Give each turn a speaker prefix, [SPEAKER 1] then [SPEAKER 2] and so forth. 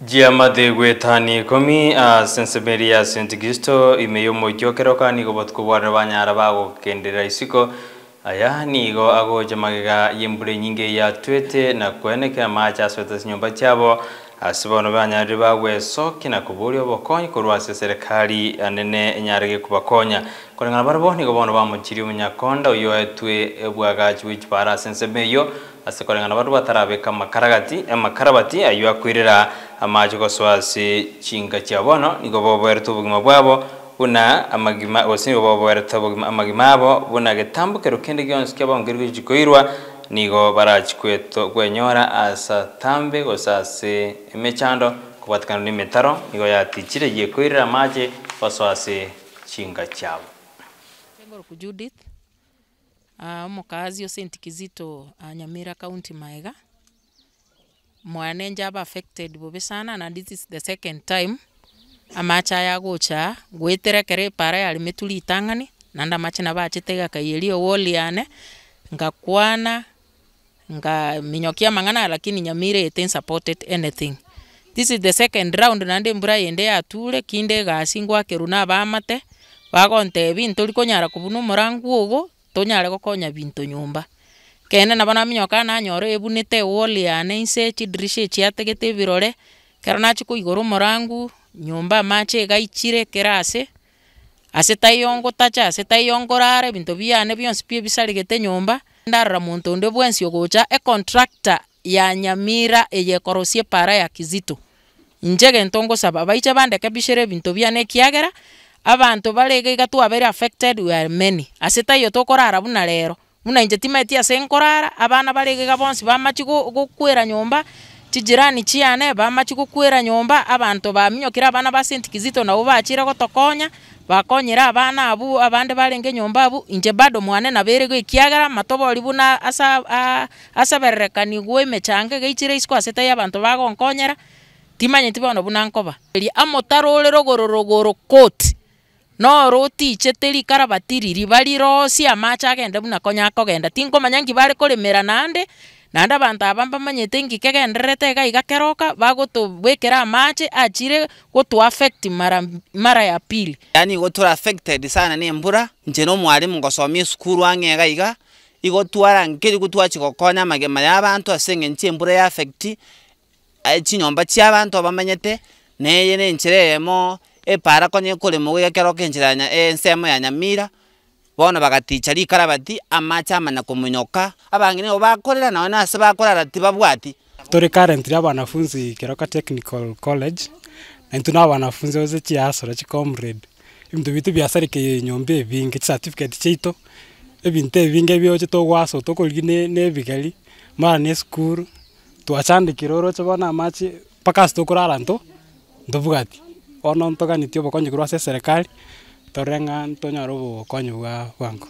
[SPEAKER 1] jiamathe gwitani ikumi a ah, sensemeria st gisto imeyo mukio kerokani gobotkobwarire banyara bagukendera isiko aya nigo yimbure nyinge ya twete na kwenekera macha aswete nyumba chabo ase bono banyarire soki na kuburia obokonyi korwa rwase serikali anene nyarege kubakonya korengana barbo nigo bono bamochiri omunyakonda uyo etwe ebwagachi wichi bara ase ensemo eyo ase korengana bare batarabeka amakarabati eh, ayo akwirera amache goswa chinga chia bono nigo boboerete obogima bwabo buna amagima babo baratabo amagima amagimabo buna getambo kero kende gyons kya bamgirwe jikoirwa nigo barachikweto gwenyora asa tambe gosase emechando kupatikana ni metaro nigo yatichire yekoirira maje baswase chinga chabo
[SPEAKER 2] Tengoro ku Judith uh, omukazi ose ntikizito uh, ah, Nyamira county Maega mwanenja njaba affected bobe sana na this is the second time amache aya gocha gwĩtĩre kere para yarĩ mĩturi itang'ani nanda mache na bachetega kaiyeri owo oliane ngakwana ngaminyokia mang'ana lakini nyamire ete supported anything this is the second round nande mbura yende yature kinde gasi ngwakeru na bamate bagonte ebinto riko nyara kubuna murangu ogo tonyare gokonya bintu nyumba kene na bana minyoka na nyoro ebunite wole ya nense chidrishe chiategete birore karona chiko igoro murangu nyomba amache igaichire kera ase ase taiyongotache ase taiyongorare ebinto biane bionsi biebisaregete nyomba ndarora monto onde bwensi ogocha econtractor ya nyamira eye ekorosia epara ya kizito inche egento ngosaba baiche bandeke bishere binto biane ekiagera abanto bare iga iga twabere affected we are many ase taiyo tokorara buna rero buna inche timaeti ase nkorara abana bare iga iga bonsi bamachi gokwera nyomba chijirani chiane bama chigukwira nyomba abanto baminyokire abana ba senti kizito nabo bachire gotokonya bakonyera abana abu abande barenge nyomba abu inje bado mwane kiagara matobo matobori na asa a, asa asabererekani gwe mechange geichire isikwasete ya abanto bagonkonyera timanyeti bono buna nkoba eri amotarore rogoro rogoro koti no rotichete rikara batiri riba rirosi amacha agende buna konya akogenda tinkomanya nki bare koremera nande na anda aba mbamanyete ngikegenderete igai gakeroka bagotwikira amache achire gotu affect mara, mara ya pili
[SPEAKER 3] yani gotura affected sana ni mbura nje no mwarimu ngosomia sukuru ang'ega iga igotwara nkeri gutwachi gokonya amagema ya abanto ase eng'enche embura ya affect chinyomba eh, chia abanto abamanyete neye ne enchera eyemo epara konya ekorema goigakeroka enchera ensemo ya nyamira bono bagaticha rikara bati amache amanya komonyoka abange nabo bakorera nao nase bakorara tibabwati
[SPEAKER 4] turi currently abanafunzi Kiroka technical college na ntu na banafunzi bose chiasora chikomrade ibintu bitu byasarike nyombe ebinge certificate chaito ebintu ebinge ebyoche togwasa otokorigia n'ebigari mara na esukuru twachandikire oroche bono amache mpaka ase tokorara nto ntobwati bono ntog'anitie obokonyeki rwase eserekari toreng'an
[SPEAKER 3] tonyoru konywa wangu